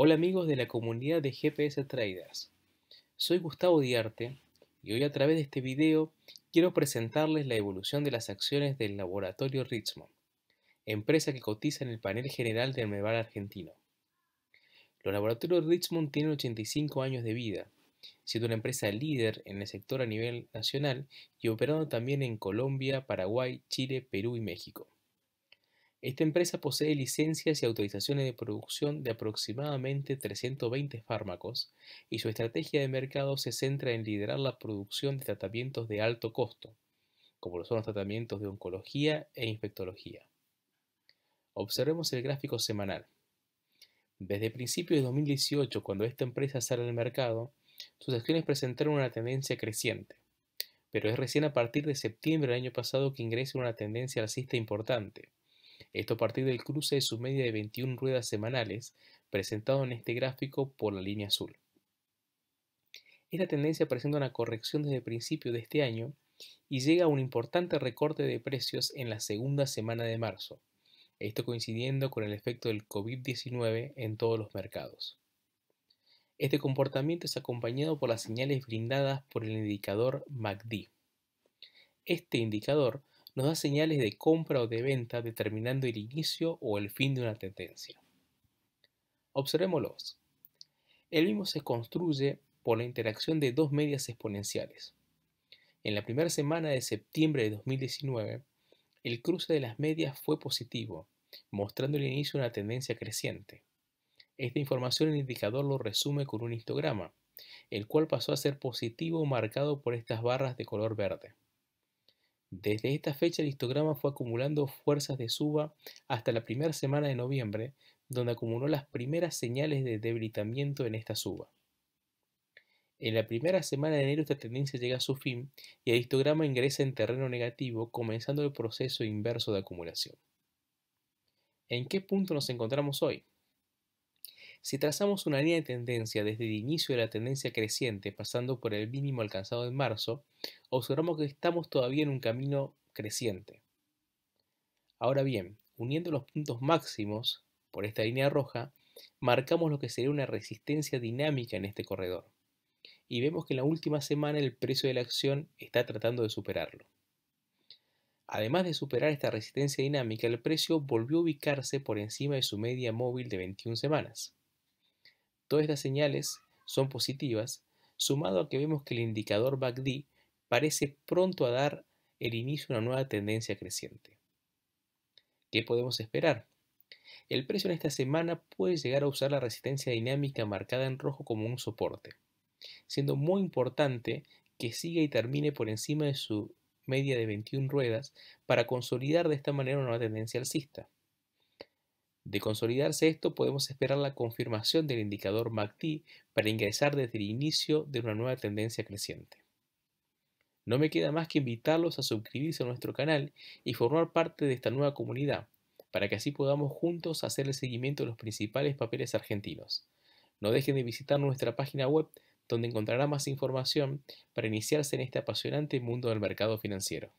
Hola amigos de la comunidad de GPS Traders. Soy Gustavo Diarte y hoy a través de este video quiero presentarles la evolución de las acciones del laboratorio Richmond, empresa que cotiza en el panel general del Merval argentino. Los laboratorios Richmond tienen 85 años de vida, siendo una empresa líder en el sector a nivel nacional y operando también en Colombia, Paraguay, Chile, Perú y México. Esta empresa posee licencias y autorizaciones de producción de aproximadamente 320 fármacos y su estrategia de mercado se centra en liderar la producción de tratamientos de alto costo, como lo son los tratamientos de oncología e infectología. Observemos el gráfico semanal. Desde principios de 2018, cuando esta empresa sale al mercado, sus acciones presentaron una tendencia creciente, pero es recién a partir de septiembre del año pasado que ingresa una tendencia alcista importante esto a partir del cruce de su media de 21 ruedas semanales, presentado en este gráfico por la línea azul. Esta tendencia presenta una corrección desde el principio de este año y llega a un importante recorte de precios en la segunda semana de marzo, esto coincidiendo con el efecto del COVID-19 en todos los mercados. Este comportamiento es acompañado por las señales brindadas por el indicador MACD. Este indicador nos da señales de compra o de venta determinando el inicio o el fin de una tendencia. Observémoslos. El mismo se construye por la interacción de dos medias exponenciales. En la primera semana de septiembre de 2019, el cruce de las medias fue positivo, mostrando el inicio de una tendencia creciente. Esta información el indicador lo resume con un histograma, el cual pasó a ser positivo marcado por estas barras de color verde. Desde esta fecha el histograma fue acumulando fuerzas de suba hasta la primera semana de noviembre, donde acumuló las primeras señales de debilitamiento en esta suba. En la primera semana de enero esta tendencia llega a su fin y el histograma ingresa en terreno negativo, comenzando el proceso inverso de acumulación. ¿En qué punto nos encontramos hoy? Si trazamos una línea de tendencia desde el inicio de la tendencia creciente, pasando por el mínimo alcanzado en marzo, observamos que estamos todavía en un camino creciente. Ahora bien, uniendo los puntos máximos por esta línea roja, marcamos lo que sería una resistencia dinámica en este corredor. Y vemos que en la última semana el precio de la acción está tratando de superarlo. Además de superar esta resistencia dinámica, el precio volvió a ubicarse por encima de su media móvil de 21 semanas. Todas estas señales son positivas, sumado a que vemos que el indicador BACD parece pronto a dar el inicio a una nueva tendencia creciente. ¿Qué podemos esperar? El precio en esta semana puede llegar a usar la resistencia dinámica marcada en rojo como un soporte, siendo muy importante que siga y termine por encima de su media de 21 ruedas para consolidar de esta manera una nueva tendencia alcista. De consolidarse esto, podemos esperar la confirmación del indicador MACD para ingresar desde el inicio de una nueva tendencia creciente. No me queda más que invitarlos a suscribirse a nuestro canal y formar parte de esta nueva comunidad, para que así podamos juntos hacer el seguimiento de los principales papeles argentinos. No dejen de visitar nuestra página web, donde encontrará más información para iniciarse en este apasionante mundo del mercado financiero.